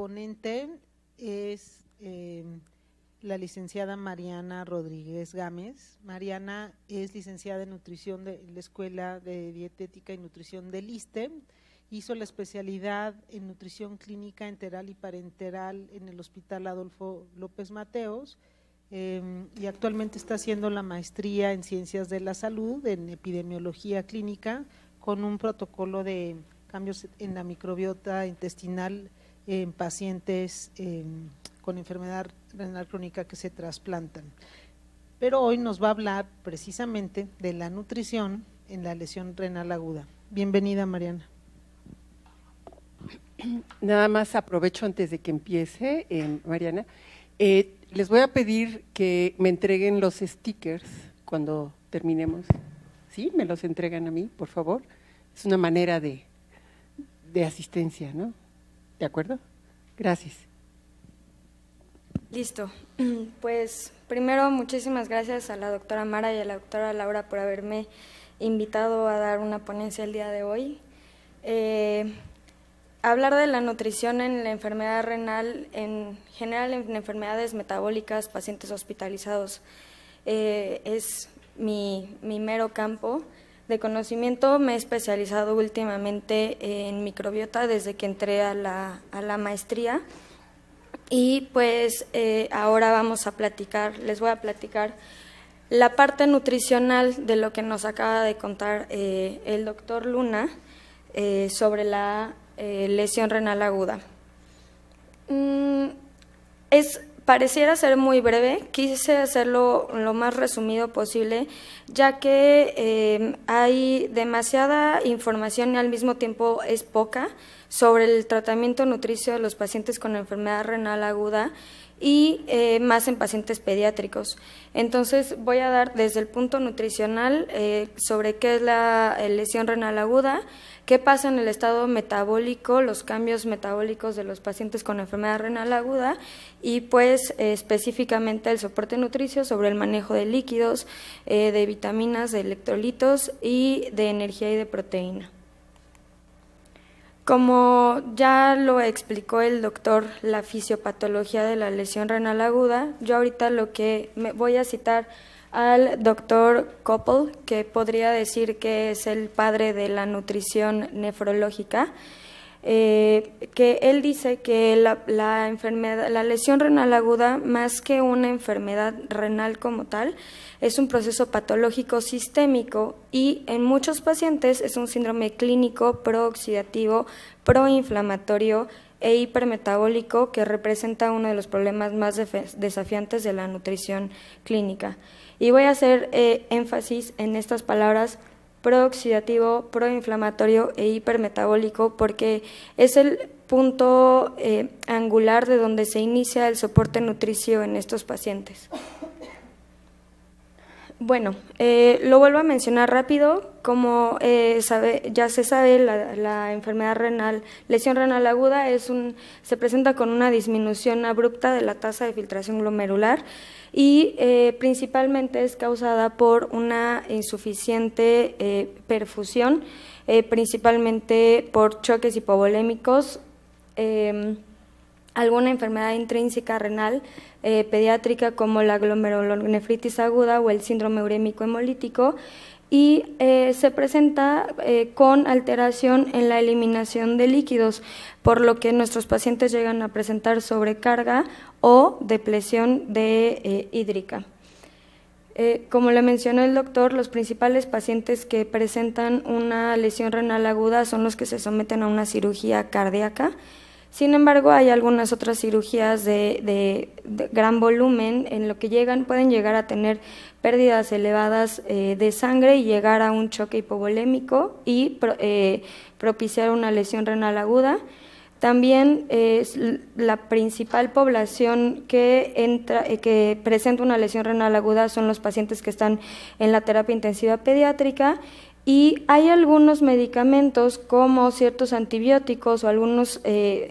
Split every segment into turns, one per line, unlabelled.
ponente es eh, la licenciada Mariana Rodríguez Gámez. Mariana es licenciada en nutrición de la Escuela de Dietética y Nutrición del ISTE. Hizo la especialidad en nutrición clínica enteral y parenteral en el Hospital Adolfo López Mateos em, y actualmente está haciendo la maestría en ciencias de la salud en epidemiología clínica con un protocolo de cambios en la microbiota intestinal en pacientes em, con enfermedad renal crónica que se trasplantan. Pero hoy nos va a hablar precisamente de la nutrición en la lesión renal aguda. Bienvenida, Mariana. Nada más aprovecho antes de que empiece, eh, Mariana. Eh, les voy a pedir que me entreguen los stickers cuando terminemos. ¿Sí? Me los entregan a mí, por favor. Es una manera de, de asistencia, ¿no? ¿De acuerdo? Gracias. Listo. Pues primero muchísimas gracias a la doctora Mara y a la doctora Laura por haberme invitado a dar una ponencia el día de hoy. Eh, hablar de la nutrición en la enfermedad renal, en general en enfermedades metabólicas, pacientes hospitalizados, eh, es mi mero campo de conocimiento me he especializado últimamente en microbiota desde que entré a la, maestría y pues eh, ahora vamos a platicar, les voy a platicar la parte nutricional de lo que nos acaba de contar eh, el doctor Luna eh, sobre la lesión renal aguda. Mm, es Pareciera ser muy breve, quise hacerlo lo más resumido posible, ya que eh, hay demasiada información y al mismo tiempo es poca sobre el tratamiento nutricio de los pacientes con enfermedad renal aguda y eh, más en pacientes pediátricos. Entonces voy a dar desde el punto nutricional eh, sobre qué es la eh, lesión renal aguda, qué pasa en el estado metabólico, los cambios metabólicos de los pacientes con enfermedad renal aguda y pues específicamente el soporte nutricio sobre el manejo de líquidos, de vitaminas, de electrolitos y de energía y de proteína. Como ya lo explicó el doctor, la fisiopatología de la lesión renal aguda, yo ahorita lo que me voy a citar al doctor Koppel, que podría decir que es el padre de la nutrición nefrológica. Eh, que él dice que la, lesión renal aguda, más que una enfermedad renal como tal, es un proceso patológico sistémico y en muchos pacientes es un síndrome clínico prooxidativo, proinflamatorio e hipermetabólico que representa uno de los problemas más desafiantes de la nutrición clínica. Y voy a hacer eh, énfasis en estas palabras prooxidativo, proinflamatorio e hipermetabólico porque es el punto eh, angular de donde se inicia el soporte nutricio en estos pacientes. Bueno, eh, lo vuelvo a mencionar rápido, como eh, sabe, ya se sabe, la, la, enfermedad renal, lesión renal aguda, es un, se presenta con una disminución abrupta de la tasa de filtración glomerular y eh, principalmente es causada por una insuficiente eh, perfusión, eh, principalmente por choques hipovolémicos, alguna enfermedad intrínseca renal pediátrica como la glomerulonefritis aguda o el síndrome urémico hemolítico y eh, se presenta eh, con alteración en la eliminación de líquidos, por lo que nuestros pacientes llegan a presentar sobrecarga o depresión de, eh, hídrica. como le mencionó el doctor, los principales pacientes que presentan una lesión renal aguda son los que se someten a una cirugía cardíaca. Sin embargo, hay algunas otras cirugías de, de gran volumen en lo que llegan, pueden llegar a tener pérdidas elevadas eh, de sangre y llegar a un choque hipovolémico y eh, propiciar una lesión renal aguda. También es la principal población que, entra, eh, que presenta una lesión renal aguda son los pacientes que están en la terapia intensiva pediátrica y hay algunos medicamentos como ciertos antibióticos o algunos eh,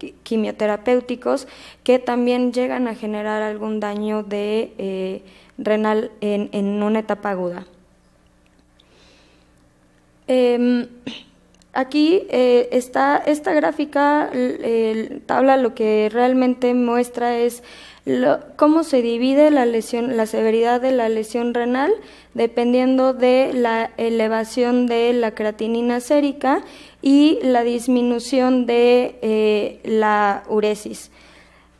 eh, quimioterapéuticos que también llegan a generar algún daño de, eh, renal en, en, una etapa aguda. Em, aquí está esta gráfica, tabla lo que realmente muestra es ¿Cómo se divide la lesión, la severidad de la lesión renal? Dependiendo de la elevación de la creatinina sérica y la disminución de eh, la uresis.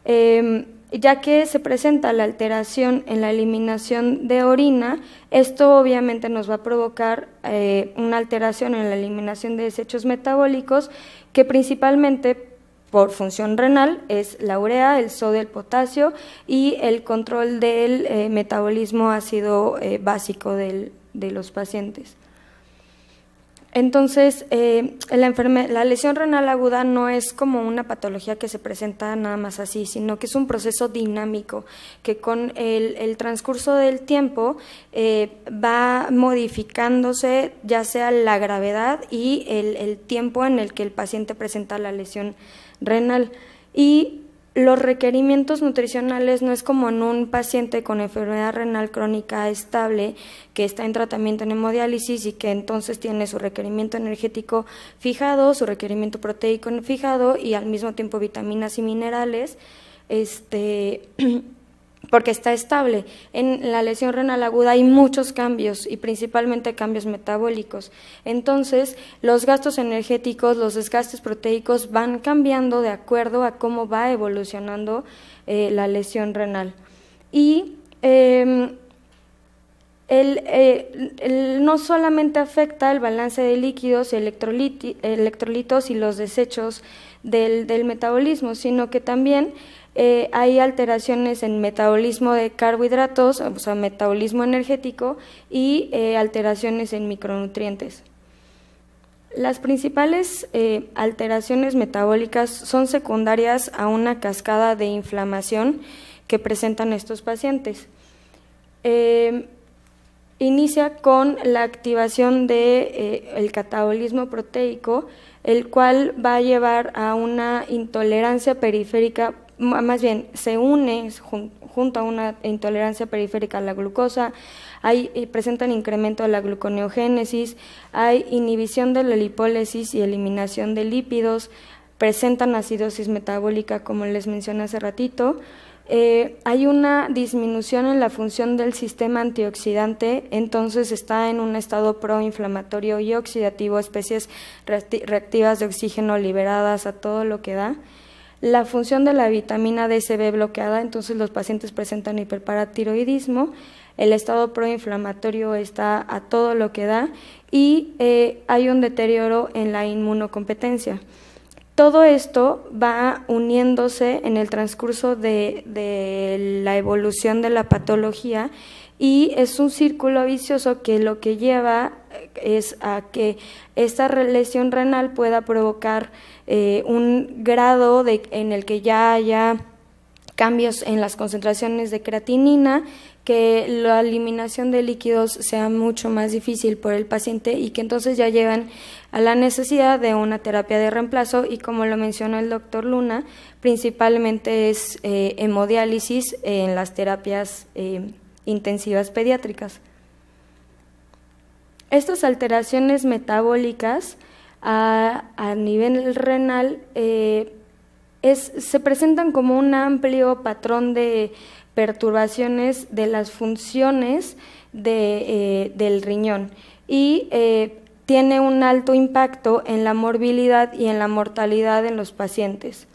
Em, ya que se presenta la alteración en la eliminación de orina, esto obviamente nos va a provocar eh, una alteración en la eliminación de desechos metabólicos que principalmente por función renal es la urea, el sodio, el potasio y el control del eh, metabolismo ácido eh, básico de los pacientes. Entonces, eh, la, lesión renal aguda no es como una patología que se presenta nada más así, sino que es un proceso dinámico que con el, transcurso del tiempo va modificándose ya sea la gravedad y el, tiempo en el que el paciente presenta la lesión renal. Y los requerimientos nutricionales no es como en un paciente con enfermedad renal crónica estable que está en tratamiento en hemodiálisis y que entonces tiene su requerimiento energético fijado, su requerimiento proteico fijado y al mismo tiempo vitaminas y minerales. Este porque está estable. En la lesión renal aguda hay muchos cambios y principalmente cambios metabólicos. Entonces, los gastos energéticos, los desgastes proteicos van cambiando de acuerdo a cómo va evolucionando eh, la lesión renal. Y em, eh, no solamente afecta el balance de líquidos, electrolitos y los desechos del metabolismo, sino que también eh, hay alteraciones en metabolismo de carbohidratos, o sea, metabolismo energético, y eh, alteraciones en micronutrientes. Las principales eh, alteraciones metabólicas son secundarias a una cascada de inflamación que presentan estos pacientes. Em, inicia con la activación del de, catabolismo proteico, el cual va a llevar a una intolerancia periférica más bien se une junto a una intolerancia periférica a la glucosa, hay, eh, presentan incremento de la gluconeogénesis, hay inhibición de la lipólisis y eliminación de lípidos, presentan acidosis metabólica como les mencioné hace ratito, eh, hay una disminución en la función del sistema antioxidante, entonces está en un estado proinflamatorio y oxidativo, especies reactivas de oxígeno liberadas a todo lo que da la función de la vitamina D se ve bloqueada, entonces los pacientes presentan hiperparatiroidismo, el estado proinflamatorio está a todo lo que da y eh, hay un deterioro en la inmunocompetencia. Todo esto va uniéndose en el transcurso de la evolución de la patología y es un círculo vicioso que lo que lleva eh, es a que esta lesión renal pueda provocar eh, un grado de, en el que ya haya cambios en las concentraciones de creatinina, que la eliminación de líquidos sea mucho más difícil por el paciente y que entonces ya llevan a la necesidad de una terapia de reemplazo y como lo mencionó el doctor Luna, principalmente es eh, hemodiálisis en las terapias intensivas pediátricas. Estas alteraciones metabólicas a, nivel renal eh, se presentan como un amplio patrón de perturbaciones de las funciones eh, del riñón y eh, tiene un alto impacto en la morbilidad y en la mortalidad en los pacientes.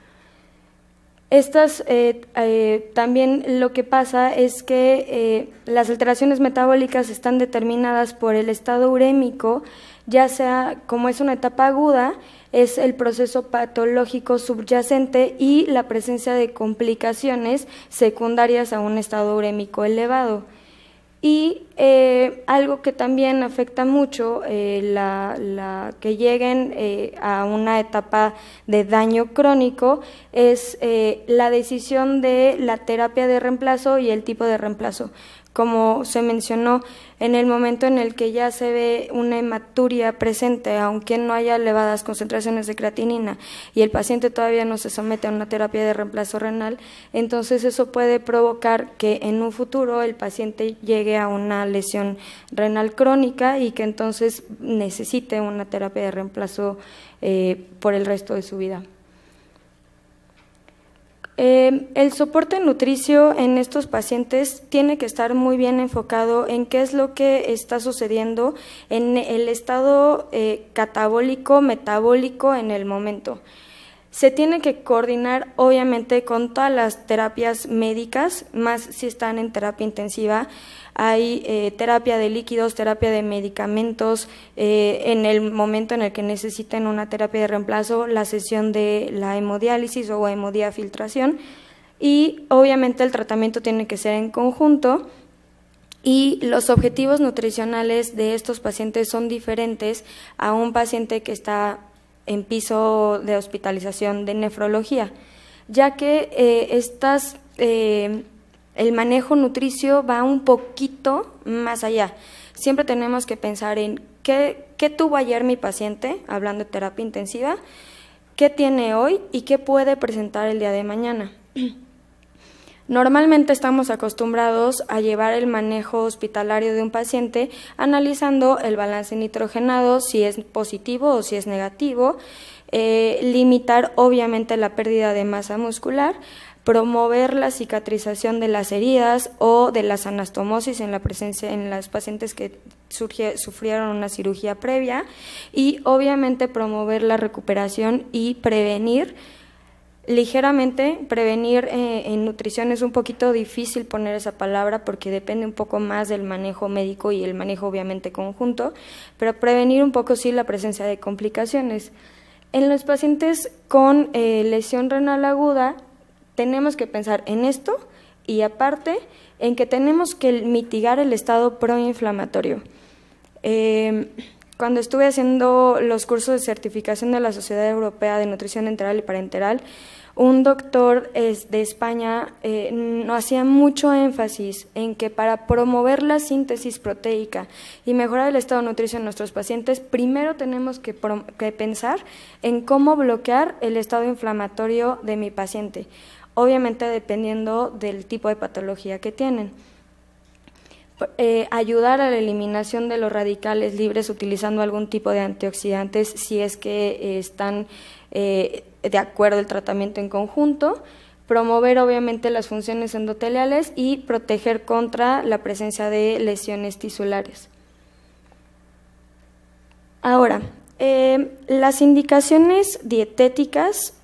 Estas eh, eh, también lo que pasa es que eh, las alteraciones metabólicas están determinadas por el estado urémico, ya sea como es una etapa aguda, es el proceso patológico subyacente y la presencia de complicaciones secundarias a un estado urémico elevado. Y eh, algo que también afecta mucho, eh, la, que lleguen eh, a una etapa de daño crónico, es la decisión de la terapia de reemplazo y el tipo de reemplazo como se mencionó, en el momento en el que ya se ve una hematuria presente, aunque no haya elevadas concentraciones de creatinina y el paciente todavía no se somete a una terapia de reemplazo renal, entonces eso puede provocar que en un futuro el paciente llegue a una lesión renal crónica y que entonces necesite una terapia de reemplazo eh, por el resto de su vida. Em, el soporte nutricio en estos pacientes tiene que estar muy bien enfocado en qué es lo que está sucediendo en el estado eh, catabólico, metabólico en el momento. Se tiene que coordinar obviamente con todas las terapias médicas, más si están en terapia intensiva, hay eh, terapia de líquidos, terapia de medicamentos, eh, en el momento en el que necesiten una terapia de reemplazo, la sesión de la hemodiálisis o hemodiafiltración. Y obviamente el tratamiento tiene que ser en conjunto. Y los objetivos nutricionales de estos pacientes son diferentes a un paciente que está en piso de hospitalización de nefrología, ya que eh, estas el manejo nutricio va un poquito más allá. Siempre tenemos que pensar en qué, tuvo ayer mi paciente, hablando de terapia intensiva, qué tiene hoy y qué puede presentar el día de mañana. Normalmente estamos acostumbrados a llevar el manejo hospitalario de un paciente analizando el balance nitrogenado, si es positivo o si es negativo, eh, limitar obviamente la pérdida de masa muscular, promover la cicatrización de las heridas o de las anastomosis en la presencia en las pacientes que sufrieron una cirugía previa y obviamente promover la recuperación y prevenir ligeramente prevenir eh, en nutrición es un poquito difícil poner esa palabra porque depende un poco más del manejo médico y el manejo obviamente conjunto, pero prevenir un poco sí la presencia de complicaciones. En los pacientes con eh, lesión renal aguda, tenemos que pensar en esto y aparte en que tenemos que mitigar el estado proinflamatorio. Em, cuando estuve haciendo los cursos de certificación de la Sociedad Europea de Nutrición Enteral y Parenteral, un doctor de España eh, hacía mucho énfasis en que para promover la síntesis proteica y mejorar el estado de nutrición de nuestros pacientes, primero tenemos que pensar en cómo bloquear el estado inflamatorio de mi paciente obviamente dependiendo del tipo de patología que tienen. Eh, ayudar a la eliminación de los radicales libres utilizando algún tipo de antioxidantes si es que eh, están eh, de acuerdo el tratamiento en conjunto, promover obviamente las funciones endoteliales y proteger contra la presencia de lesiones tisulares. Ahora, las indicaciones dietéticas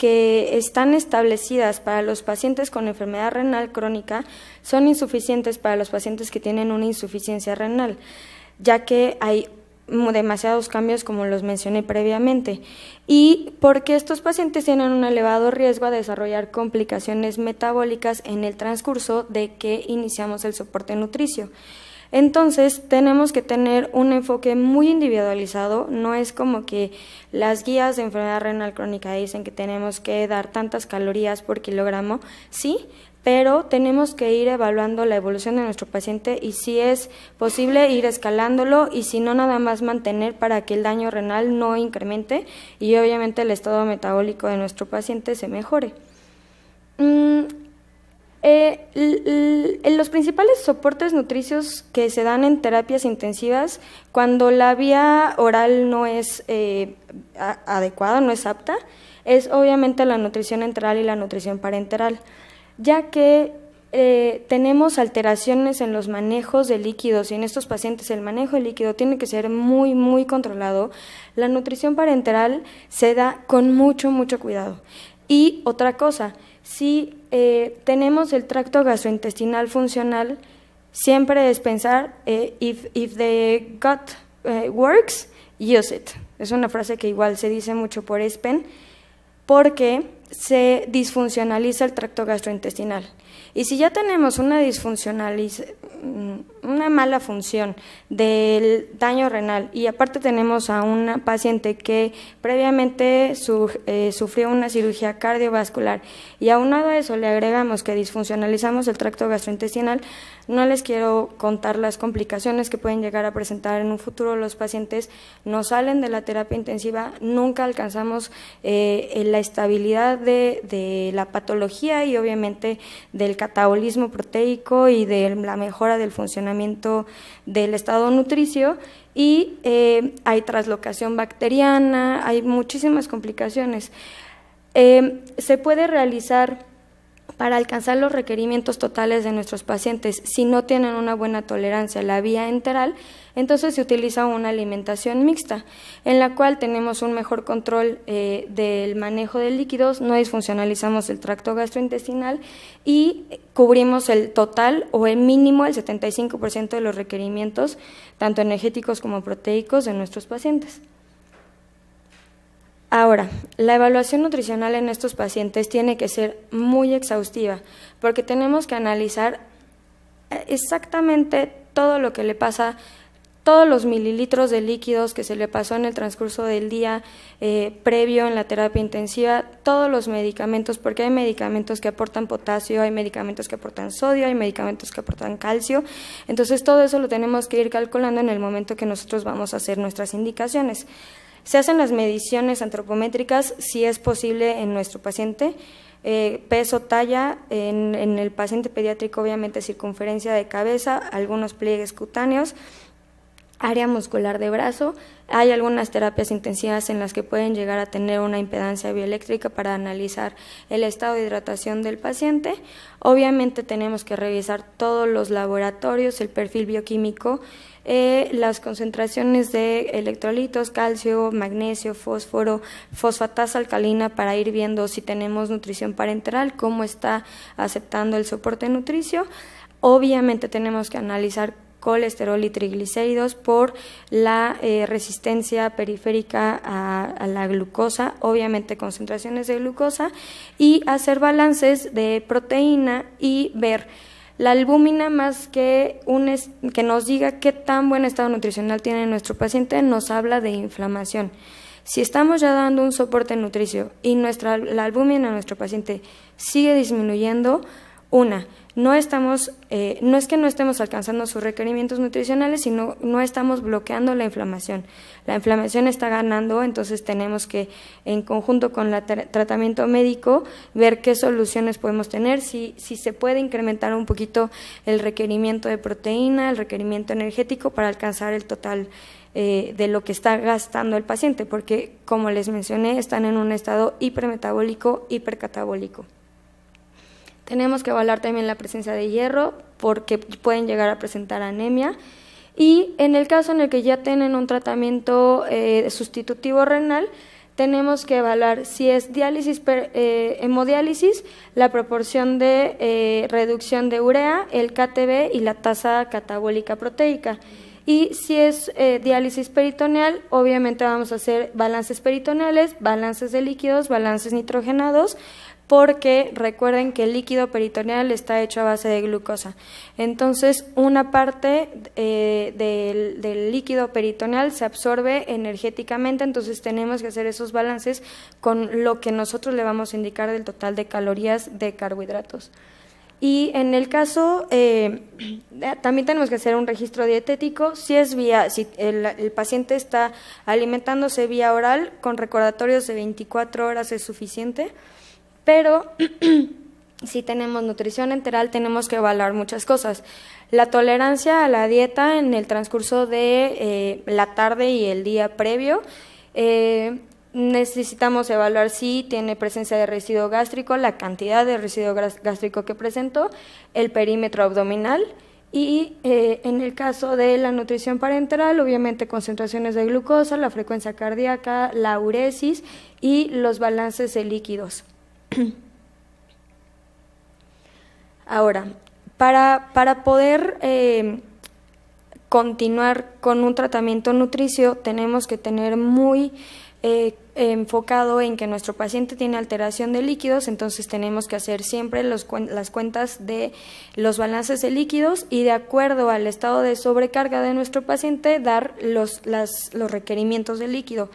que están establecidas para los pacientes con enfermedad renal crónica son insuficientes para los pacientes que tienen una insuficiencia renal, ya que hay demasiados cambios como los mencioné previamente y porque estos pacientes tienen un elevado riesgo a desarrollar complicaciones metabólicas en el transcurso de que iniciamos el soporte nutricio. Entonces tenemos que tener un enfoque muy individualizado, no es como que las guías de enfermedad renal crónica dicen que tenemos que dar tantas calorías por kilogramo, sí, pero tenemos que ir evaluando la evolución de nuestro paciente y si es posible ir escalándolo y si no nada más mantener para que el daño renal no incremente y obviamente el estado metabólico de nuestro paciente se mejore. Mm, eh, los principales soportes nutricios que se dan en terapias intensivas cuando la vía oral no es eh, adecuada, no es apta, es obviamente la nutrición enteral y la nutrición parenteral, ya que eh, tenemos alteraciones en los manejos de líquidos y en estos pacientes el manejo de líquido tiene que ser muy, muy controlado. La nutrición parenteral se da con mucho, mucho cuidado. Y otra cosa, si eh, tenemos el tracto gastrointestinal funcional, siempre es pensar, eh, if, the gut eh, works, use it. Es una frase que igual se dice mucho por ESPEN, porque se disfuncionaliza el tracto gastrointestinal. Y si ya tenemos una disfuncional, mm, una mala función del daño renal y aparte tenemos a una paciente que previamente eh, sufrió una cirugía cardiovascular y aunado a eso le agregamos que disfuncionalizamos el tracto gastrointestinal, no les quiero contar las complicaciones que pueden llegar a presentar en un futuro los pacientes. No salen de la terapia intensiva, nunca alcanzamos eh, eh, la estabilidad de, la patología y obviamente del catabolismo proteico y de la mejora del funcionamiento del estado nutricio. Y eh, hay traslocación bacteriana, hay muchísimas complicaciones. se puede realizar para alcanzar los requerimientos totales de nuestros pacientes, si no tienen una buena tolerancia a la vía enteral, entonces se utiliza una alimentación mixta, en la cual tenemos un mejor control eh, del manejo de líquidos, no disfuncionalizamos el tracto gastrointestinal y cubrimos el total o el mínimo, el 75% de los requerimientos, tanto energéticos como proteicos, de nuestros pacientes. Ahora, la evaluación nutricional en estos pacientes tiene que ser muy exhaustiva, porque tenemos que analizar exactamente todo lo que le pasa, todos los mililitros de líquidos que se le pasó en el transcurso del día eh, previo en la terapia intensiva, todos los medicamentos, porque hay medicamentos que aportan potasio, hay medicamentos que aportan sodio, hay medicamentos que aportan calcio. Entonces, todo eso lo tenemos que ir calculando en el momento que nosotros vamos a hacer nuestras indicaciones. Se hacen las mediciones antropométricas si es posible en nuestro paciente, eh, peso, talla, en, en, el paciente pediátrico obviamente circunferencia de cabeza, algunos pliegues cutáneos, área muscular de brazo. Hay algunas terapias intensivas en las que pueden llegar a tener una impedancia bioeléctrica para analizar el estado de hidratación del paciente. Obviamente tenemos que revisar todos los laboratorios, el perfil bioquímico eh, las concentraciones de electrolitos, calcio, magnesio, fósforo, fosfatasa alcalina para ir viendo si tenemos nutrición parenteral, cómo está aceptando el soporte nutricio. Obviamente tenemos que analizar colesterol y triglicéridos por la eh, resistencia periférica a, la glucosa, obviamente concentraciones de glucosa, y hacer balances de proteína y ver la albúmina más que, un que nos diga qué tan buen estado nutricional tiene nuestro paciente, nos habla de inflamación. Si estamos ya dando un soporte nutricio y nuestra, la albúmina a nuestro paciente sigue disminuyendo, una, no estamos, eh, no es que no estemos alcanzando sus requerimientos nutricionales, sino no estamos bloqueando la inflamación. La inflamación está ganando, entonces tenemos que, en conjunto con el tratamiento médico, ver qué soluciones podemos tener, si, si se puede incrementar un poquito el requerimiento de proteína, el requerimiento energético para alcanzar el total. Eh, de lo que está gastando el paciente, porque como les mencioné, están en un estado hipermetabólico, hipercatabólico. Tenemos que evaluar también la presencia de hierro porque pueden llegar a presentar anemia. Y en el caso en el que ya tienen un tratamiento eh, sustitutivo renal, tenemos que evaluar si es diálisis, eh, hemodiálisis, la proporción de eh, reducción de urea, el KTB y la tasa catabólica proteica. Y si es diálisis peritoneal, obviamente vamos a hacer balances peritoneales, balances de líquidos, balances nitrogenados, porque recuerden que el líquido peritoneal está hecho a base de glucosa. Entonces, una parte eh, del, líquido peritoneal se absorbe energéticamente, entonces tenemos que hacer esos balances con lo que nosotros le vamos a indicar del total de calorías de carbohidratos. Y en el caso, eh, también tenemos que hacer un registro dietético, si, es vía, si el, el, paciente está alimentándose vía oral, con recordatorios de 24 horas es suficiente. Pero si tenemos nutrición enteral tenemos que evaluar muchas cosas. La tolerancia a la dieta en el transcurso de eh, la tarde y el día previo. Eh, necesitamos evaluar si tiene presencia de residuo gástrico, la cantidad de residuo gástrico que presentó, el perímetro abdominal y eh, en el caso de la nutrición parenteral, obviamente concentraciones de glucosa, la frecuencia cardíaca, la uresis y los balances de líquidos. Ahora, para, poder eh, continuar con un tratamiento nutricio, tenemos que tener muy eh, enfocado en que nuestro paciente tiene alteración de líquidos, entonces tenemos que hacer siempre las cuentas de los balances de líquidos y de acuerdo al estado de sobrecarga de nuestro paciente dar los, los requerimientos de líquido.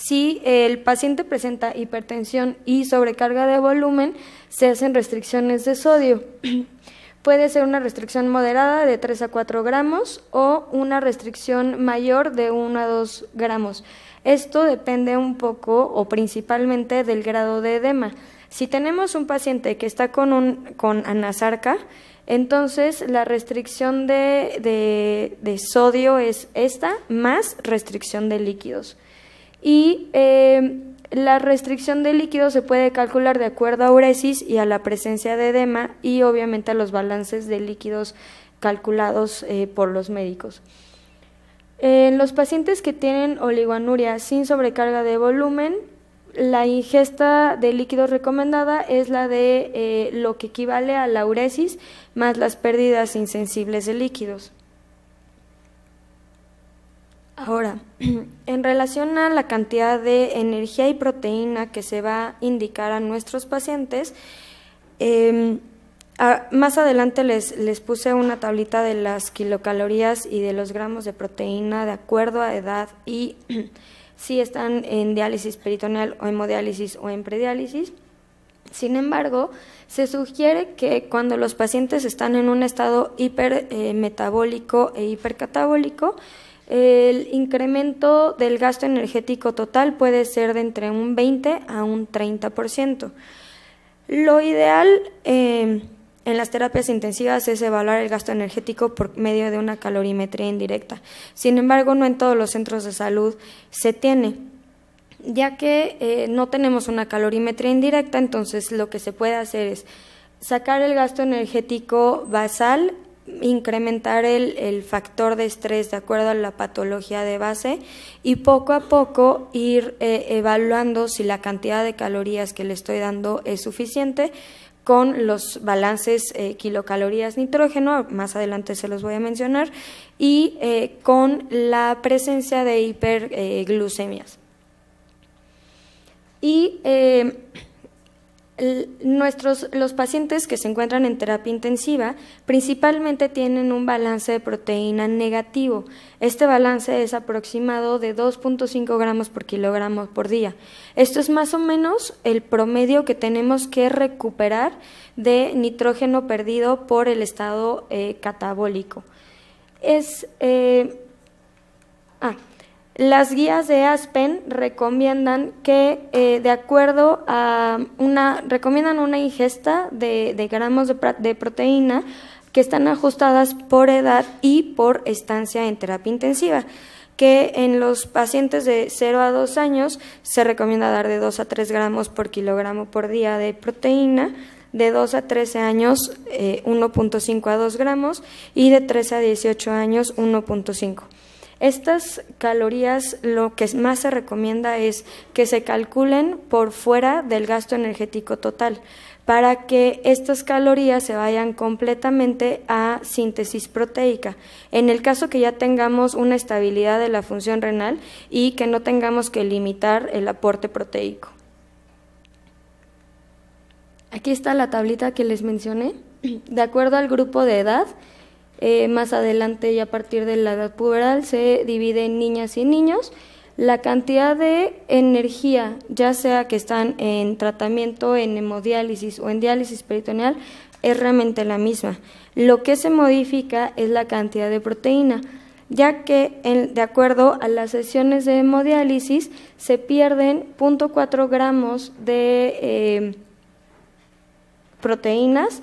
Si el paciente presenta hipertensión y sobrecarga de volumen, se hacen restricciones de sodio. Puede ser una restricción moderada de 3 a 4 gramos o una restricción mayor de 1 a 2 gramos. Esto depende un poco o principalmente del grado de edema. Si tenemos un paciente que está con, un, anasarca, entonces la restricción de, de sodio es esta más restricción de líquidos y em, la restricción de líquidos se puede calcular de acuerdo a uresis y a la presencia de edema y obviamente a los balances de líquidos calculados eh, por los médicos. En los pacientes que tienen oliguanuria sin sobrecarga de volumen, la ingesta de líquidos recomendada es la de eh, lo que equivale a la uresis más las pérdidas insensibles de líquidos. Ahora, en relación a la cantidad de energía y proteína que se va a indicar a nuestros pacientes, em, más adelante les, les puse una tablita de las kilocalorías y de los gramos de proteína de acuerdo a edad y si están en diálisis peritoneal o hemodiálisis o en prediálisis. Sin embargo, se sugiere que cuando los pacientes están en un estado hipermetabólico eh, e hipercatabólico, el incremento del gasto energético total puede ser de entre un 20 a un 30%. Lo ideal em, en las terapias intensivas es evaluar el gasto energético por medio de una calorimetría indirecta. Sin embargo, no en todos los centros de salud se tiene ya que eh, no tenemos una calorimetría indirecta, entonces lo que se puede hacer es sacar el gasto energético basal incrementar el, factor de estrés de acuerdo a la patología de base y poco a poco ir eh, evaluando si la cantidad de calorías que le estoy dando es suficiente con los balances eh, kilocalorías nitrógeno, más adelante se los voy a mencionar, y eh, con la presencia de hiperglucemias. y nuestros, los pacientes que se encuentran en terapia intensiva principalmente tienen un balance de proteína negativo. Este balance es aproximado de 2.5 gramos por kilogramo por día. Esto es más o menos el promedio que tenemos que recuperar de nitrógeno perdido por el estado eh, catabólico. Es. Eh, ah, las guías de Aspen recomiendan que, eh, de acuerdo a una, recomiendan una ingesta de, gramos de, proteína que están ajustadas por edad y por estancia en terapia intensiva que en los pacientes de 0 a 2 años se recomienda dar de 2 a 3 gramos por kilogramo por día de proteína, de 2 a 13 años 1.5 eh, a 2 gramos y de 13 a 18 años 1.5. Estas calorías lo que más se recomienda es que se calculen por fuera del gasto energético total para que estas calorías se vayan completamente a síntesis proteica. En el caso que ya tengamos una estabilidad de la función renal y que no tengamos que limitar el aporte proteico. Aquí está la tablita que les mencioné. De acuerdo al grupo de edad, eh, más adelante y a partir de la edad puberal se divide en niñas y niños. La cantidad de energía, ya sea que están en tratamiento, en hemodiálisis o en diálisis peritoneal, es realmente la misma. Lo que se modifica es la cantidad de proteína, ya que de acuerdo a las sesiones de hemodiálisis se pierden 0.4 gramos de eh, proteínas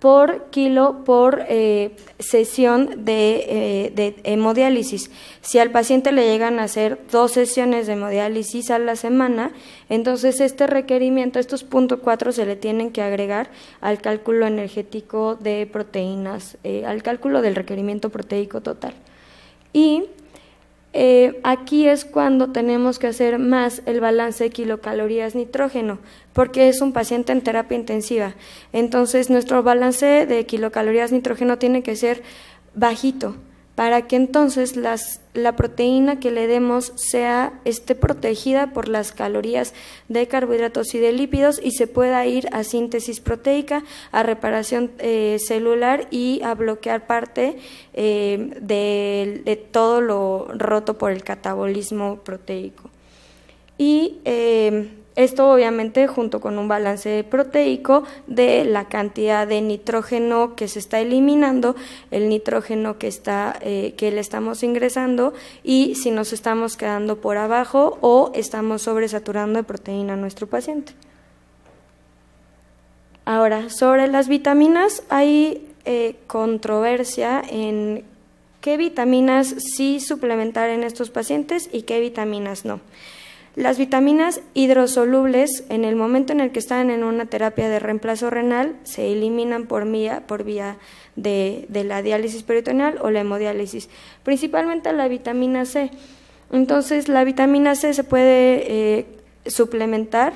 por kilo por eh, sesión eh, de, hemodiálisis. Si al paciente le llegan a hacer dos sesiones de hemodiálisis a la semana, entonces este requerimiento, estos punto cuatro se le tienen que agregar al cálculo energético de proteínas, eh, al cálculo del requerimiento proteico total. Y eh, aquí es cuando tenemos que hacer más el balance de kilocalorías nitrógeno, porque es un paciente en terapia intensiva. Entonces, nuestro balance de kilocalorías nitrógeno tiene que ser bajito para que entonces la proteína que le demos sea, esté protegida por las calorías de carbohidratos y de lípidos y se pueda ir a síntesis proteica, a reparación eh, celular y a bloquear parte eh, de, todo lo roto por el catabolismo proteico. Y eh, esto obviamente junto con un balance proteico de la cantidad de nitrógeno que se está eliminando, el nitrógeno que, eh, que le estamos ingresando y si nos estamos quedando por abajo o estamos sobresaturando de proteína a nuestro paciente. Ahora, sobre las vitaminas, hay eh, controversia en qué vitaminas sí suplementar en estos pacientes y qué vitaminas no. Las vitaminas hidrosolubles, en el momento en el que están en una terapia de reemplazo renal, se eliminan por vía, por vía de, la diálisis peritoneal o la hemodiálisis, principalmente la vitamina C. Entonces, la vitamina C se puede eh, suplementar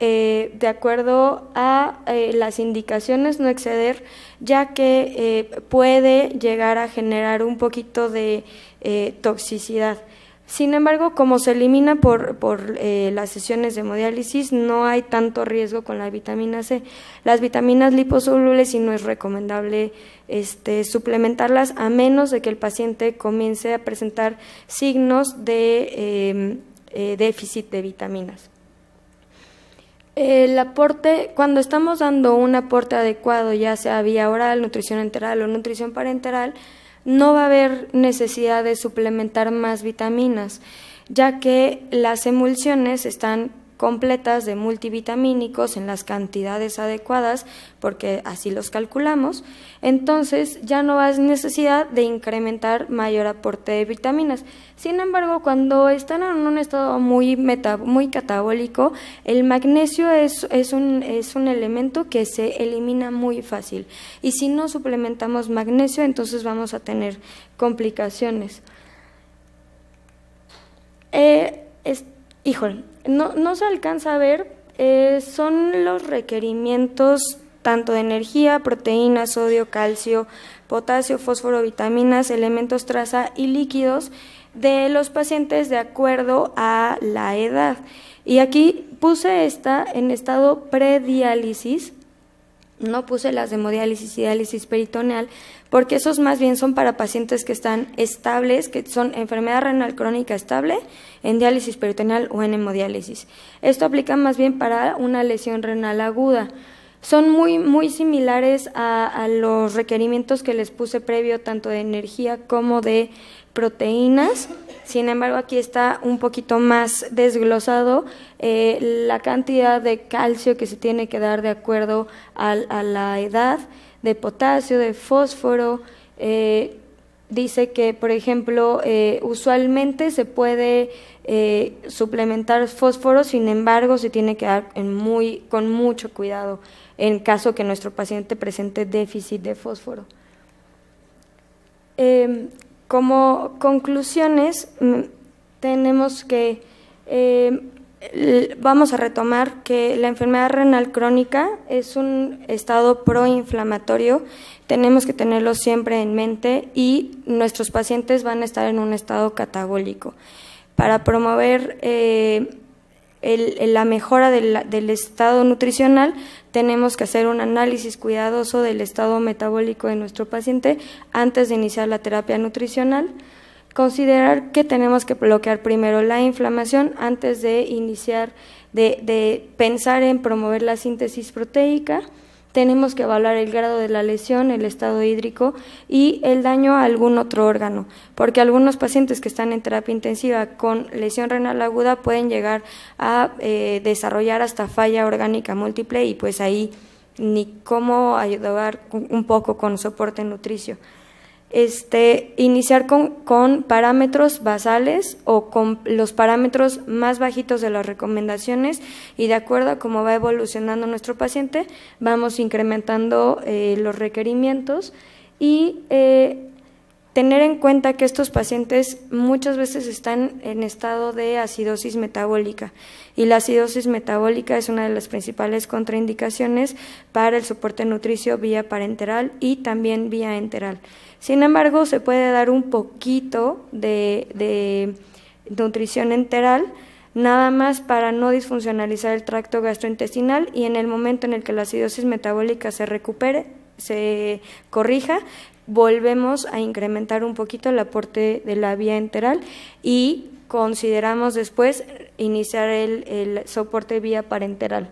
eh, de acuerdo a eh, las indicaciones, no exceder, ya que puede llegar a generar un poquito de toxicidad. Sin embargo, como se elimina por, eh, las sesiones de hemodiálisis, no hay tanto riesgo con la vitamina C. Las vitaminas liposolubles y no es recomendable este, suplementarlas a menos de que el paciente comience a presentar signos de em, eh, déficit de vitaminas. El aporte, cuando estamos dando un aporte adecuado, ya sea vía oral, nutrición enteral o nutrición parenteral, no va a haber necesidad de suplementar más vitaminas, ya que las emulsiones están completas de multivitamínicos en las cantidades adecuadas, porque así los calculamos, entonces ya no hay necesidad de incrementar mayor aporte de vitaminas. Sin embargo, cuando están en un estado muy, muy catabólico, el magnesio es, es, un, elemento que se elimina muy fácil. Y si no suplementamos magnesio, entonces vamos a tener complicaciones. Eh, híjole, no, se alcanza a ver, eh, son los requerimientos tanto de energía, proteína, sodio, calcio, potasio, fósforo, vitaminas, elementos traza y líquidos de los pacientes de acuerdo a la edad. Y aquí puse esta en estado prediálisis no puse las de hemodiálisis y diálisis peritoneal, porque esos más bien son para pacientes que están estables, que son enfermedad renal crónica estable, en diálisis peritoneal o en hemodiálisis. Esto aplica más bien para una lesión renal aguda. Son muy, muy similares a, los requerimientos que les puse previo, tanto de energía como de proteínas. Sin embargo, aquí está un poquito más desglosado eh, la cantidad de calcio que se tiene que dar de acuerdo a, la edad, de potasio, de fósforo. Eh, dice que, por ejemplo, eh, usualmente se puede suplementar fósforo, sin embargo, se tiene que dar muy, con mucho cuidado en caso que nuestro paciente presente déficit de fósforo. Em, como conclusiones, mm, tenemos que em, vamos a retomar que la enfermedad renal crónica es un estado proinflamatorio, tenemos que tenerlo siempre en mente y nuestros pacientes van a estar en un estado catabólico. Para promover eh, el, la mejora del, estado nutricional, tenemos que hacer un análisis cuidadoso del estado metabólico de nuestro paciente antes de iniciar la terapia nutricional. Considerar que tenemos que bloquear primero la inflamación antes de iniciar, de pensar en promover la síntesis proteica tenemos que evaluar el grado de la lesión, el estado hídrico y el daño a algún otro órgano, porque algunos pacientes que están en terapia intensiva con lesión renal aguda pueden llegar a eh, desarrollar hasta falla orgánica múltiple y pues ahí ni cómo ayudar un poco con soporte nutricio este, iniciar con, con, parámetros basales o con los parámetros más bajitos de las recomendaciones y de acuerdo a cómo va evolucionando nuestro paciente, vamos incrementando eh, los requerimientos y eh, tener en cuenta que estos pacientes muchas veces están en estado de acidosis metabólica y la acidosis metabólica es una de las principales contraindicaciones para el soporte nutricio vía parenteral y también vía enteral. Sin embargo, se puede dar un poquito de, de nutrición enteral nada más para no disfuncionalizar el tracto gastrointestinal y en el momento en el que la acidosis metabólica se recupere, se corrija, volvemos a incrementar un poquito el aporte de la vía enteral y consideramos después iniciar el, soporte vía parenteral.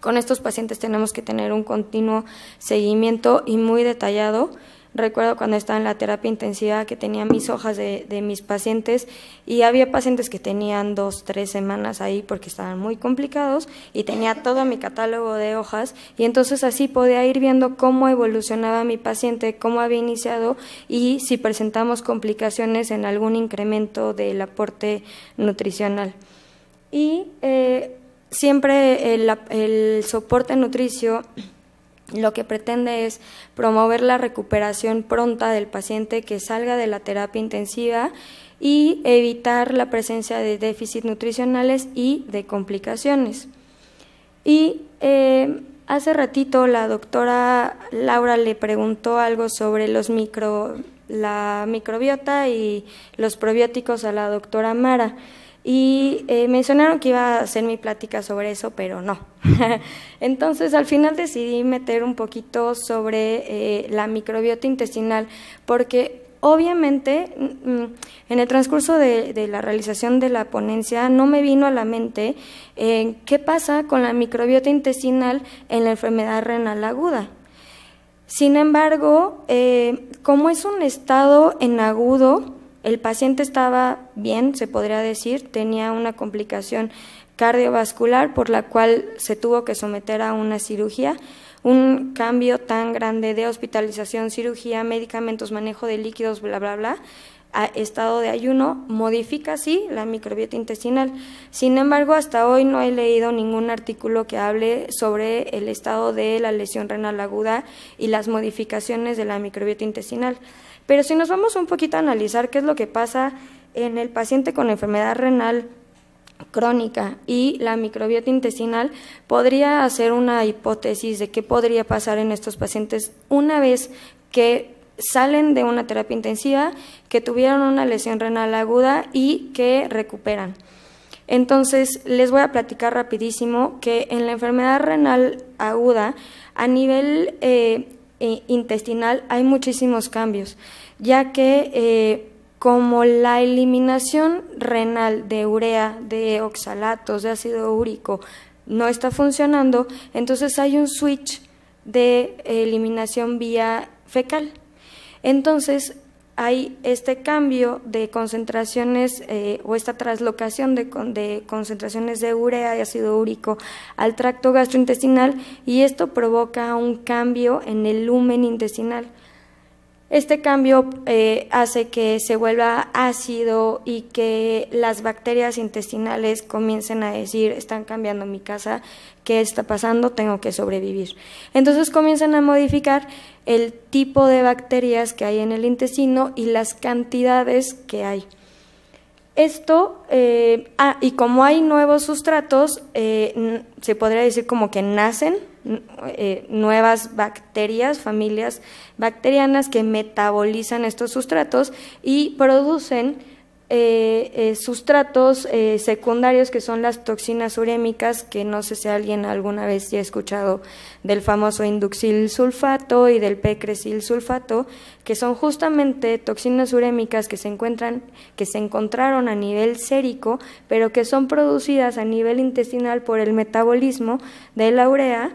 Con estos pacientes tenemos que tener un continuo seguimiento y muy detallado Recuerdo cuando estaba en la terapia intensiva que tenía mis hojas de, mis pacientes y había pacientes que tenían dos, tres semanas ahí porque estaban muy complicados y tenía todo mi catálogo de hojas y entonces así podía ir viendo cómo evolucionaba mi paciente, cómo había iniciado y si presentamos complicaciones en algún incremento del aporte nutricional. Y eh, siempre el, el soporte nutricio lo que pretende es promover la recuperación pronta del paciente que salga de la terapia intensiva y evitar la presencia de déficits nutricionales y de complicaciones. Y eh, hace ratito la doctora Laura le preguntó algo sobre los la microbiota y los probióticos a la doctora Mara y eh, mencionaron que iba a hacer mi plática sobre eso, pero no. Entonces al final decidí meter un poquito sobre eh, la microbiota intestinal, porque obviamente mm, mm, en el transcurso de, la realización de la ponencia no me vino a la mente eh, qué pasa con la microbiota intestinal en la enfermedad renal aguda. Sin embargo, como es un estado en agudo, el paciente estaba bien, se podría decir, tenía una complicación cardiovascular por la cual se tuvo que someter a una cirugía. Un cambio tan grande de hospitalización, cirugía, medicamentos, manejo de líquidos, bla, bla, bla, a estado de ayuno, modifica sí la microbiota intestinal. Sin embargo, hasta hoy no he leído ningún artículo que hable sobre el estado de la lesión renal aguda y las modificaciones de la microbiota intestinal. Pero si nos vamos un poquito a analizar qué es lo que pasa en el paciente con enfermedad renal crónica y la microbiota intestinal, podría hacer una hipótesis de qué podría pasar en estos pacientes una vez que salen de una terapia intensiva, que tuvieron una lesión renal aguda y que recuperan. Entonces, les voy a platicar rapidísimo que en la enfermedad renal aguda, a nivel eh, eh, intestinal hay muchísimos cambios, ya que eh, como la eliminación renal de urea, de oxalatos, de ácido úrico no está funcionando, entonces hay un switch de eliminación vía fecal. Entonces, hay este cambio de concentraciones eh, o esta traslocación de, concentraciones de urea y ácido úrico al tracto gastrointestinal y esto provoca un cambio en el lumen intestinal. Este cambio eh, hace que se vuelva ácido y que las bacterias intestinales comiencen a decir, están cambiando mi casa, ¿qué está pasando? Tengo que sobrevivir. Entonces comienzan a modificar el tipo de bacterias que hay en el intestino y las cantidades que hay. Esto, eh, ah, y como hay nuevos sustratos, eh, se podría decir como que nacen eh, nuevas bacterias, familias bacterianas que metabolizan estos sustratos y producen eh, eh, sustratos eh, secundarios que son las toxinas urémicas, que no sé si alguien alguna vez ya ha escuchado del famoso induxil sulfato y del pecresil sulfato, que son justamente toxinas urémicas que se encuentran, que se encontraron a nivel sérico, pero que son producidas a nivel intestinal por el metabolismo de la urea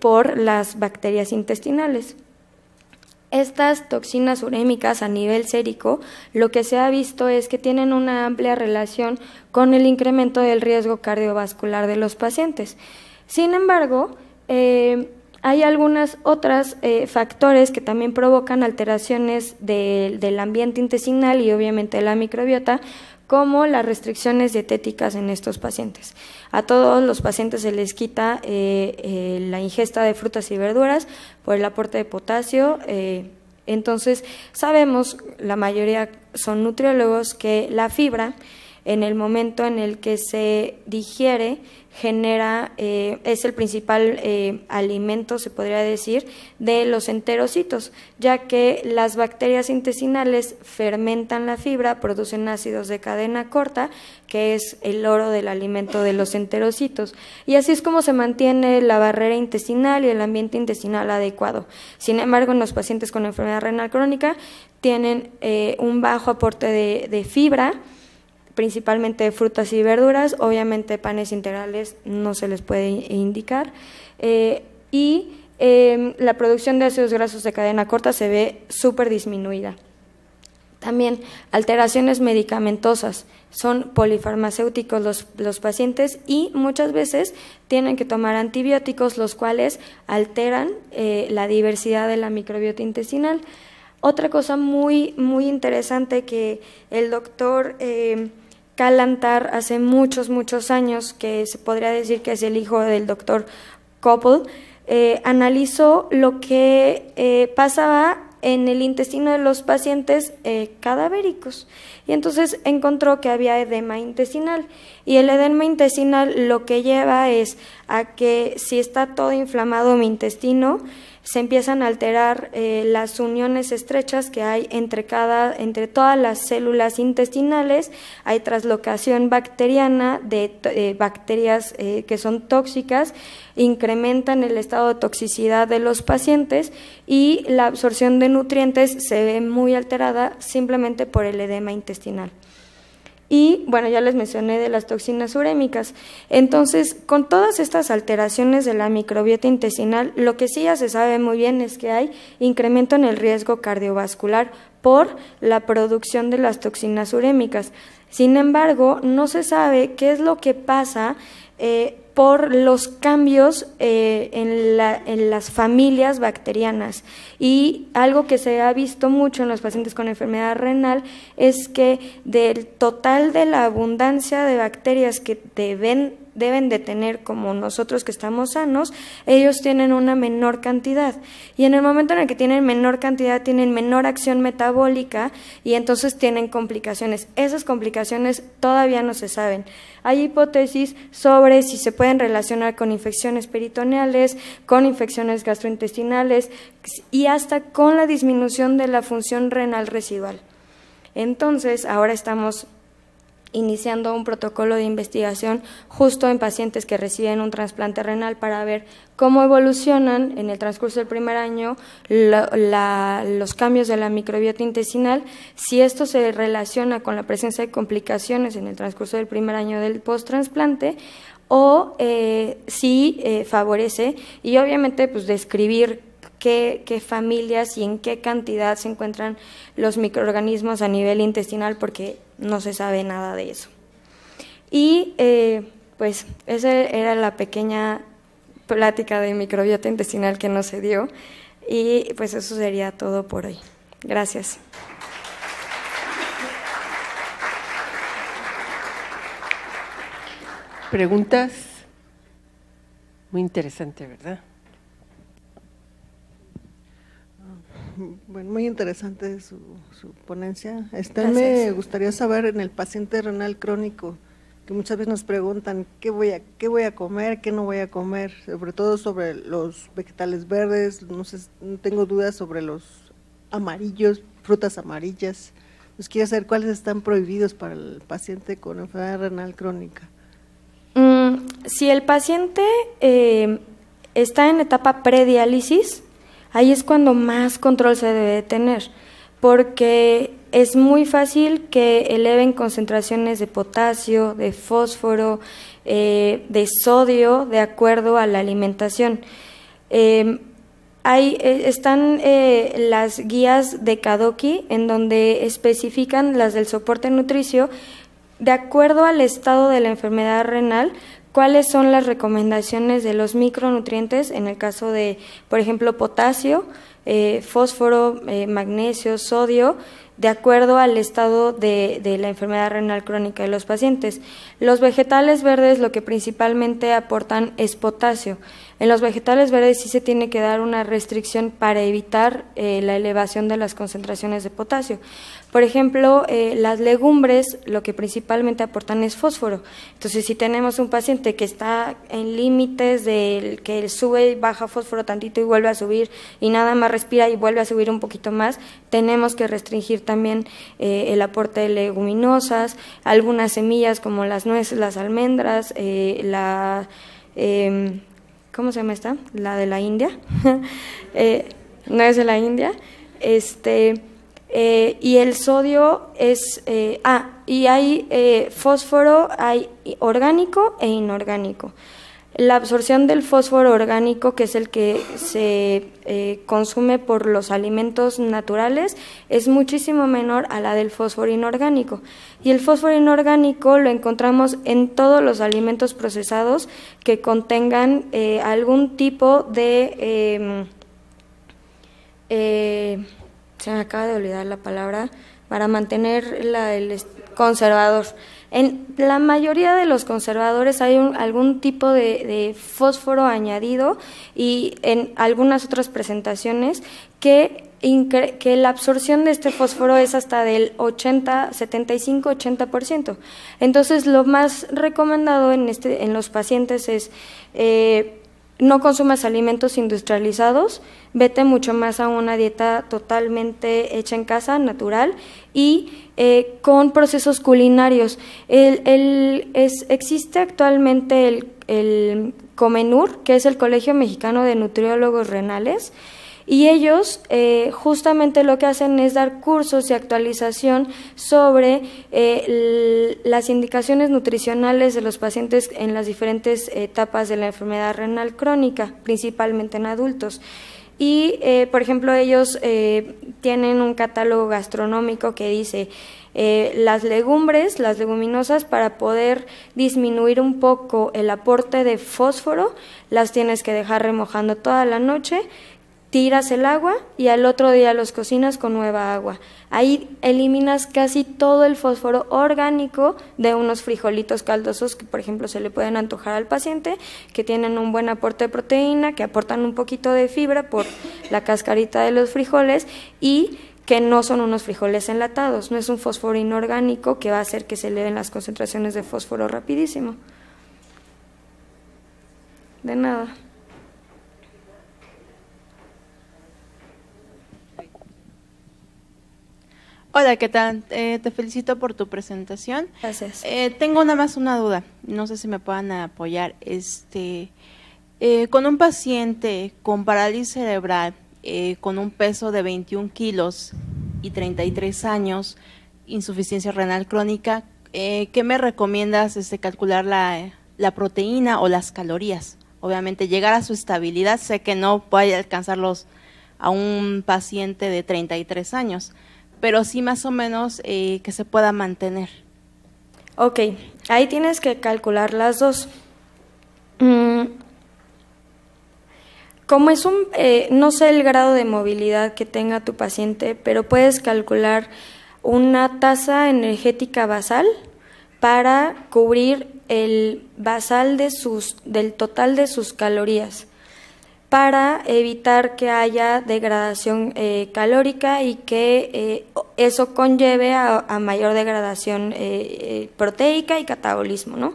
por las bacterias intestinales. Estas toxinas urémicas a nivel sérico, lo que se ha visto es que tienen una amplia relación con el incremento del riesgo cardiovascular de los pacientes. Sin embargo, eh, hay algunos otros eh, factores que también provocan alteraciones del ambiente intestinal y obviamente de la microbiota, como las restricciones dietéticas en estos pacientes. A todos los pacientes se les quita eh, eh, la ingesta de frutas y verduras por el aporte de potasio. Eh, entonces, sabemos, la mayoría son nutriólogos, que la fibra, en el momento en el que se digiere, genera, eh, es el principal eh, alimento, se podría decir, de los enterocitos, ya que las bacterias intestinales fermentan la fibra, producen ácidos de cadena corta, que es el oro del alimento de los enterocitos. Y así es como se mantiene la barrera intestinal y el ambiente intestinal adecuado. Sin embargo, en los pacientes con enfermedad renal crónica tienen eh, un bajo aporte de fibra, principalmente frutas y verduras, obviamente panes integrales no se les puede indicar, eh, y em, la producción de ácidos grasos de cadena corta se ve súper disminuida. También alteraciones medicamentosas, son polifarmacéuticos los, pacientes y muchas veces tienen que tomar antibióticos, los cuales alteran eh, la diversidad de la microbiota intestinal. Otra cosa muy, muy interesante que el doctor em, Calantar hace muchos, muchos años, que se podría decir que es el hijo del doctor Koppel, eh, analizó lo que eh, pasaba en el intestino de los pacientes eh, cadavéricos y entonces encontró que había edema intestinal. Y el edema intestinal lo que lleva es a que si está todo inflamado mi intestino, se empiezan a alterar eh, las uniones estrechas que hay entre cada, entre todas las células intestinales, hay traslocación bacteriana de eh, bacterias eh, que son tóxicas, incrementan el estado de toxicidad de los pacientes y la absorción de nutrientes se ve muy alterada simplemente por el edema intestinal. Y bueno, ya les mencioné de las toxinas urémicas. Entonces, con todas estas alteraciones de la microbiota intestinal, lo que sí ya se sabe muy bien es que hay incremento en el riesgo cardiovascular por la producción de las toxinas urémicas. Sin embargo, no se sabe qué es lo que pasa eh, por los cambios eh, en, en, las familias bacterianas. Y algo que se ha visto mucho en los pacientes con enfermedad renal es que del total de la abundancia de bacterias que deben deben de tener como nosotros que estamos sanos, ellos tienen una menor cantidad. Y en el momento en el que tienen menor cantidad, tienen menor acción metabólica y entonces tienen complicaciones. Esas complicaciones todavía no se saben. Hay hipótesis sobre si se pueden relacionar con infecciones peritoneales, con infecciones gastrointestinales y hasta con la disminución de la función renal residual. Entonces, ahora estamos iniciando un protocolo de investigación justo en pacientes que reciben un trasplante renal para ver cómo evolucionan en el transcurso del primer año los cambios de la microbiota intestinal, si esto se relaciona con la presencia de complicaciones en el transcurso del primer año del post-trasplante o eh, si eh, favorece y obviamente pues describir qué, familias y en qué cantidad se encuentran los microorganismos a nivel intestinal porque no se sabe nada de eso. Y eh, pues esa era la pequeña plática de microbiota intestinal que no se dio. Y pues eso sería todo por hoy. Gracias. ¿Preguntas? Muy interesante, ¿verdad? bueno, muy interesante su, su ponencia. Este, me gustaría saber en el paciente renal crónico, que muchas veces nos preguntan qué voy a qué voy a comer, qué no voy a comer, sobre todo sobre los vegetales verdes, no sé, tengo dudas sobre los amarillos, frutas amarillas. Nos pues quiero saber cuáles están prohibidos para el paciente con enfermedad renal crónica. Mm, si el paciente eh, está en etapa prediálisis, ahí es cuando más control se debe tener, porque es muy fácil que eleven concentraciones de potasio, de fósforo, eh, de sodio, de acuerdo a la alimentación. Ahí em, hay, eh, están eh, las guías de Kadoki en donde especifican las del soporte nutricio de acuerdo al estado de la enfermedad renal, cuáles son las recomendaciones de los micronutrientes en el caso de, por ejemplo, potasio, eh, fósforo, eh, magnesio, sodio, de acuerdo al estado de, la enfermedad renal crónica de los pacientes. Los vegetales verdes lo que principalmente aportan es potasio. En los vegetales verdes sí se tiene que dar una restricción para evitar eh, la elevación de las concentraciones de potasio. Por ejemplo, eh, las legumbres lo que principalmente aportan es fósforo. Entonces, si tenemos un paciente que está en límites del que sube y baja fósforo tantito y vuelve a subir y nada más respira y vuelve a subir un poquito más, tenemos que restringir también eh, el aporte de leguminosas, algunas semillas como las nueces, las almendras, la... Em, ¿cómo se llama esta? La de la India, eh, no es de la India, este, eh, y el sodio es, eh, ah, y hay fósforo, hay orgánico e inorgánico. La absorción del fósforo orgánico, que es el que se eh, consume por los alimentos naturales, es muchísimo menor a la del fósforo inorgánico. Y el fósforo inorgánico lo encontramos en todos los alimentos procesados que contengan eh, algún tipo de... Em, eh, se me acaba de olvidar la palabra, para mantener la, el conservador. En la mayoría de los conservadores hay algún tipo de, fósforo añadido y en algunas otras presentaciones que, la absorción de este fósforo es hasta del 80, 75, 80%. Entonces, lo más recomendado en, este, en los pacientes es... Eh, no consumas alimentos industrializados, vete mucho más a una dieta totalmente hecha en casa, natural, y eh, con procesos culinarios. existe actualmente el, Comenur, que es el Colegio Mexicano de Nutriólogos Renales, y ellos eh, justamente lo que hacen es dar cursos y actualización sobre eh, las indicaciones nutricionales de los pacientes en las diferentes etapas de la enfermedad renal crónica, principalmente en adultos. Y, eh, por ejemplo, ellos eh, tienen un catálogo gastronómico que dice eh, las legumbres, las leguminosas, para poder disminuir un poco el aporte de fósforo, las tienes que dejar remojando toda la noche tiras el agua y al otro día los cocinas con nueva agua. Ahí eliminas casi todo el fósforo orgánico de unos frijolitos caldosos que por ejemplo se le pueden antojar al paciente, que tienen un buen aporte de proteína, que aportan un poquito de fibra por la cascarita de los frijoles y que no son unos frijoles enlatados, no es un fósforo inorgánico que va a hacer que se eleven las concentraciones de fósforo rapidísimo. De nada. Hola, ¿qué tal? Eh, te felicito por tu presentación. Gracias. Eh, tengo nada más una duda. No sé si me puedan apoyar. Este, eh, con un paciente con parálisis cerebral, con un peso de 21 kilos y 33 años, insuficiencia renal crónica, ¿qué me recomiendas este, calcular la, la proteína o las calorías? Obviamente, llegar a su estabilidad. Sé que no puede alcanzarlos a un paciente de 33 años pero sí más o menos eh, que se pueda mantener. Ok, ahí tienes que calcular las dos. Mm. Como es un, eh, no sé el grado de movilidad que tenga tu paciente, pero puedes calcular una tasa energética basal para cubrir el basal de sus, del total de sus calorías para evitar que haya degradación eh, calórica y que eh, eso conlleve a, mayor degradación eh, proteica y catabolismo. ¿no?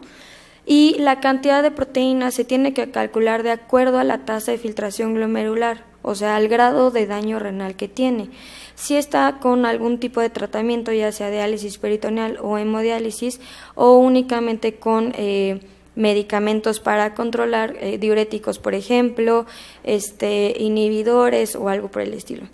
Y la cantidad de proteína se tiene que calcular de acuerdo a la tasa de filtración glomerular, o sea, al grado de daño renal que tiene. Si está con algún tipo de tratamiento, ya sea diálisis peritoneal o hemodiálisis, o únicamente con medicamentos para controlar, eh, diuréticos por ejemplo, este, inhibidores o algo por el estilo.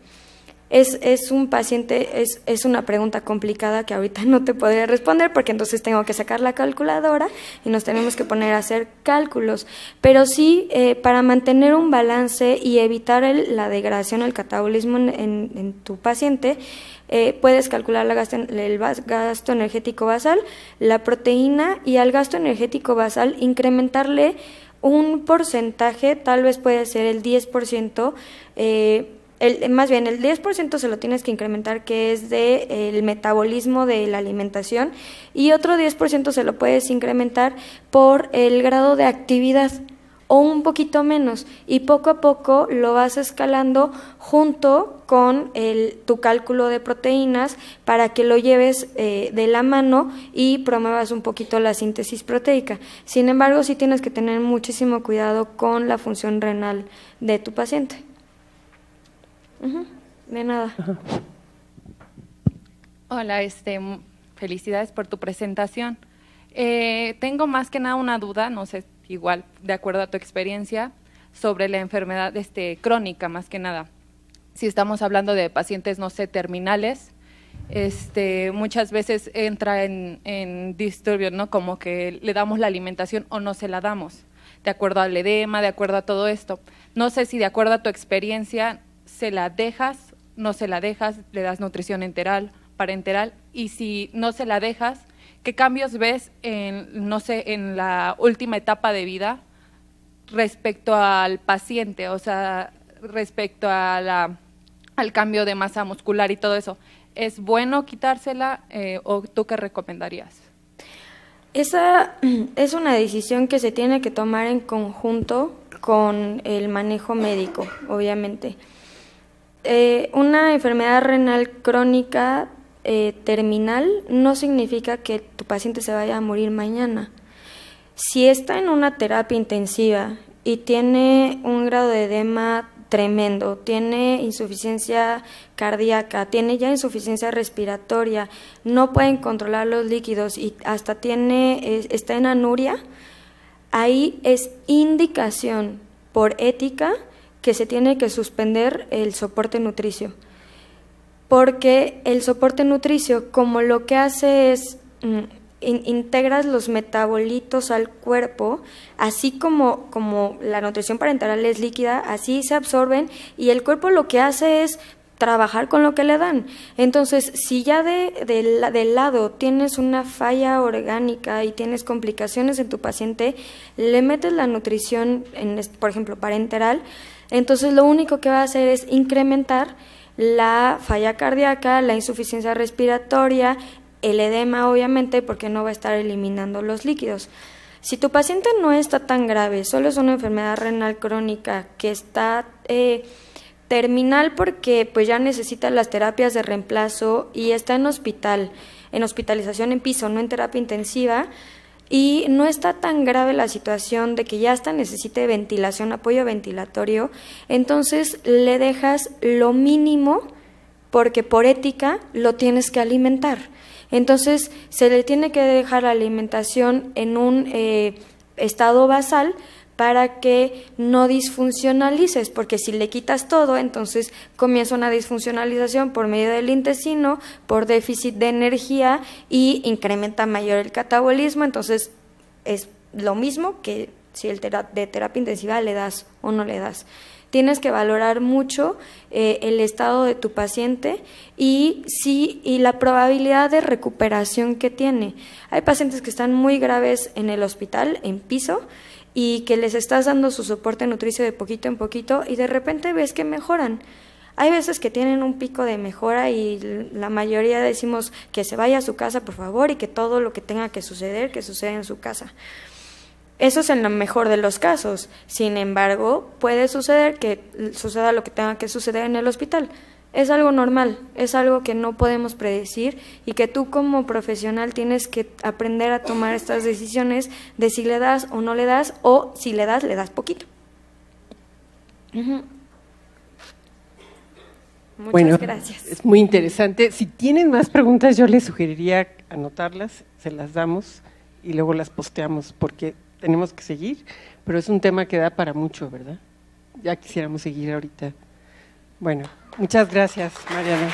Es, un paciente, es, es, una pregunta complicada que ahorita no te podría responder porque entonces tengo que sacar la calculadora y nos tenemos que poner a hacer cálculos. Pero sí, eh, para mantener un balance y evitar la degradación, el catabolismo en tu paciente, eh, puedes calcular la el gasto energético basal, la proteína y al gasto energético basal incrementarle un porcentaje, tal vez puede ser el 10%, eh, más bien el 10% se lo tienes que incrementar que es del de, el metabolismo de la alimentación y otro 10% se lo puedes incrementar por el grado de actividad o un poquito menos y poco a poco lo vas escalando junto con el, tu cálculo de proteínas para que lo lleves eh, de la mano y promuevas un poquito la síntesis proteica. Sin embargo, sí tienes que tener muchísimo cuidado con la función renal de tu paciente. De nada. Hola, este, felicidades por tu presentación. Eh, tengo más que nada una duda, no sé igual de acuerdo a tu experiencia, sobre la enfermedad este, crónica más que nada. Si estamos hablando de pacientes, no sé, terminales, este, muchas veces entra en, en disturbios, ¿no? Como que le damos la alimentación o no se la damos, de acuerdo al edema, de acuerdo a todo esto. No sé si de acuerdo a tu experiencia se la dejas, no se la dejas, le das nutrición enteral, parenteral, y si no se la dejas, ¿Qué cambios ves en, no sé, en la última etapa de vida respecto al paciente, o sea, respecto al cambio de masa muscular y todo eso? ¿Es bueno quitársela eh, o tú qué recomendarías? Esa es una decisión que se tiene que tomar en conjunto con el manejo médico, obviamente. Eh, una enfermedad renal crónica eh, terminal no significa que tu paciente se vaya a morir mañana. Si está en una terapia intensiva y tiene un grado de edema tremendo, tiene insuficiencia cardíaca, tiene ya insuficiencia respiratoria, no pueden controlar los líquidos y hasta tiene está en anuria, ahí es indicación por ética que se tiene que suspender el soporte nutricio porque el soporte nutricio como lo que hace es mm, integras los metabolitos al cuerpo, así como, como la nutrición parenteral es líquida, así se absorben y el cuerpo lo que hace es trabajar con lo que le dan. Entonces, si ya de, lado tienes una falla orgánica y tienes complicaciones en tu paciente, le metes la nutrición, en, por ejemplo, parenteral, entonces lo único que va a hacer es incrementar la falla cardíaca, la insuficiencia respiratoria, el edema obviamente porque no va a estar eliminando los líquidos. Si tu paciente no está tan grave, solo es una enfermedad renal crónica que está eh, terminal porque pues ya necesita las terapias de reemplazo y está en hospital, en hospitalización en piso, no en terapia intensiva, y no está tan grave la situación de que ya hasta necesite ventilación, apoyo ventilatorio, entonces le dejas lo mínimo porque por ética lo tienes que alimentar. Entonces se le tiene que dejar la alimentación en un eh, estado basal para que no disfuncionalices, porque si le quitas todo, entonces comienza una disfuncionalización por medio del intestino, por déficit de energía y incrementa mayor el catabolismo, entonces es lo mismo que si el de terapia intensiva le das o no le das. Tienes que valorar mucho eh, el estado de tu paciente y, y la probabilidad de recuperación que tiene. Hay pacientes que están muy graves en el hospital, en piso, y que les estás dando su soporte nutricio de poquito en poquito y de repente ves que mejoran. Hay veces que tienen un pico de mejora y la mayoría decimos que se vaya a su casa, por favor, y que todo lo que tenga que suceder, que suceda en su casa. Eso es en lo mejor de los casos. Sin embargo, puede suceder que suceda lo que tenga que suceder en el hospital. Es algo normal, es algo que no podemos predecir y que tú como profesional tienes que aprender a tomar estas decisiones de si le das o no le das o si le das, le das poquito. Muchas gracias. Es muy interesante. Si tienen más preguntas, yo les sugeriría anotarlas, se las damos y luego las posteamos porque tenemos que seguir, pero es un tema que da para mucho, ¿verdad? Ya quisiéramos seguir ahorita. Bueno. Muchas gracias, Mariana.